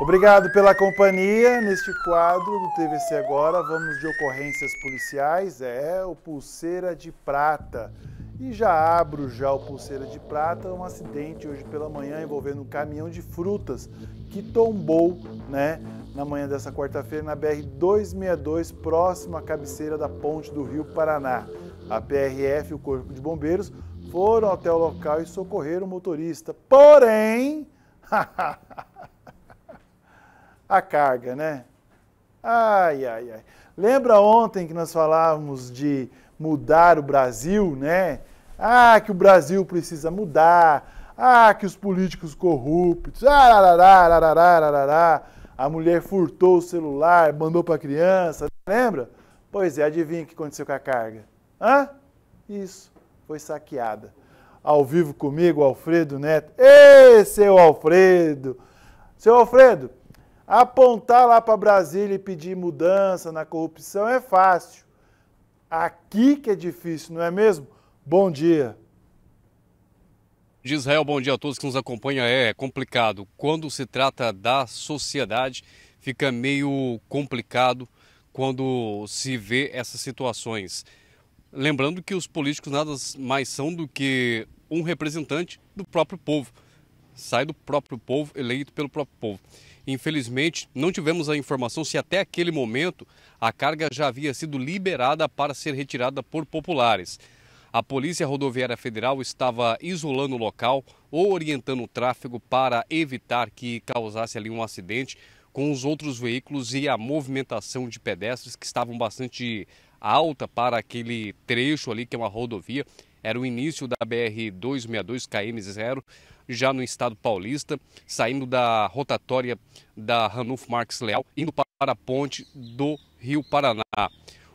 Obrigado pela companhia neste quadro do TVC Agora. Vamos de ocorrências policiais. É o Pulseira de Prata. E já abro já o Pulseira de Prata, um acidente hoje pela manhã envolvendo um caminhão de frutas que tombou, né, na manhã dessa quarta-feira na BR 262, próximo à cabeceira da ponte do Rio Paraná. A PRF e o Corpo de Bombeiros foram até o local e socorreram o motorista. Porém, a carga, né? Ai, ai, ai. Lembra ontem que nós falávamos de mudar o Brasil, né? Ah, que o Brasil precisa mudar. Ah, que os políticos corruptos. Ah, a mulher furtou o celular, mandou para a criança. Lembra? Pois é, adivinha o que aconteceu com a carga? Hã? Isso, foi saqueada. Ao vivo comigo, Alfredo Neto. Ei, seu Alfredo! Seu Alfredo, Apontar lá para Brasília e pedir mudança na corrupção é fácil. Aqui que é difícil, não é mesmo? Bom dia. Israel, bom dia a todos que nos acompanham. É complicado. Quando se trata da sociedade, fica meio complicado quando se vê essas situações. Lembrando que os políticos nada mais são do que um representante do próprio povo sai do próprio povo, eleito pelo próprio povo. Infelizmente, não tivemos a informação se até aquele momento a carga já havia sido liberada para ser retirada por populares. A Polícia Rodoviária Federal estava isolando o local ou orientando o tráfego para evitar que causasse ali um acidente com os outros veículos e a movimentação de pedestres que estavam bastante alta para aquele trecho ali que é uma rodovia. Era o início da BR 262 KM0 já no estado paulista, saindo da rotatória da Ranulf Marx Leal, indo para a ponte do Rio Paraná.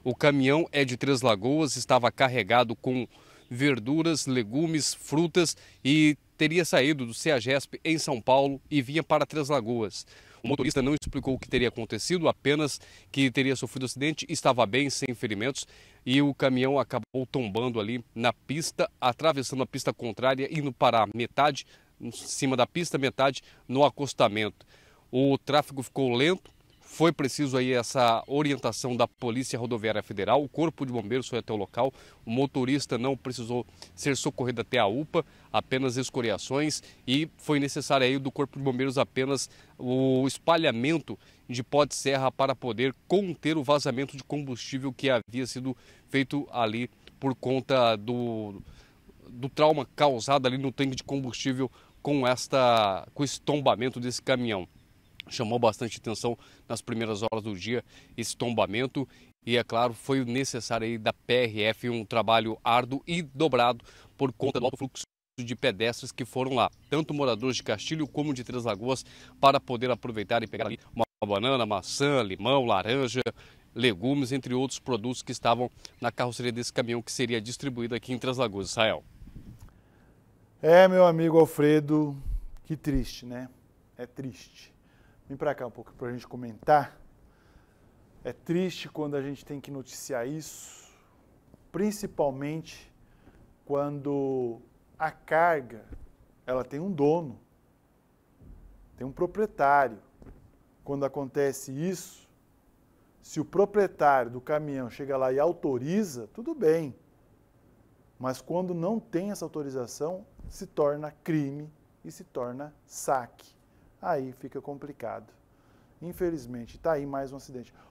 O caminhão é de Três Lagoas, estava carregado com verduras, legumes, frutas e teria saído do CEAGESP em São Paulo e vinha para Três Lagoas. O motorista não explicou o que teria acontecido, apenas que teria sofrido acidente, estava bem, sem ferimentos, e o caminhão acabou tombando ali na pista, atravessando a pista contrária, indo para a metade em cima da pista, metade no acostamento. O tráfego ficou lento, foi preciso aí essa orientação da Polícia Rodoviária Federal, o Corpo de Bombeiros foi até o local, o motorista não precisou ser socorrido até a UPA, apenas escoriações e foi necessário aí do Corpo de Bombeiros apenas o espalhamento de pó de serra para poder conter o vazamento de combustível que havia sido feito ali por conta do, do trauma causado ali no tanque de combustível com, esta, com esse tombamento desse caminhão. Chamou bastante atenção nas primeiras horas do dia esse tombamento e, é claro, foi necessário aí da PRF um trabalho árduo e dobrado por conta do alto fluxo de pedestres que foram lá, tanto moradores de Castilho como de Três Lagoas, para poder aproveitar e pegar ali uma banana, maçã, limão, laranja, legumes, entre outros produtos que estavam na carroceria desse caminhão que seria distribuído aqui em Três Lagoas, Israel. É, meu amigo Alfredo, que triste, né? É triste. Vem para cá um pouco para a gente comentar. É triste quando a gente tem que noticiar isso, principalmente quando a carga ela tem um dono, tem um proprietário. Quando acontece isso, se o proprietário do caminhão chega lá e autoriza, tudo bem. Mas quando não tem essa autorização, se torna crime e se torna saque. Aí fica complicado. Infelizmente, está aí mais um acidente.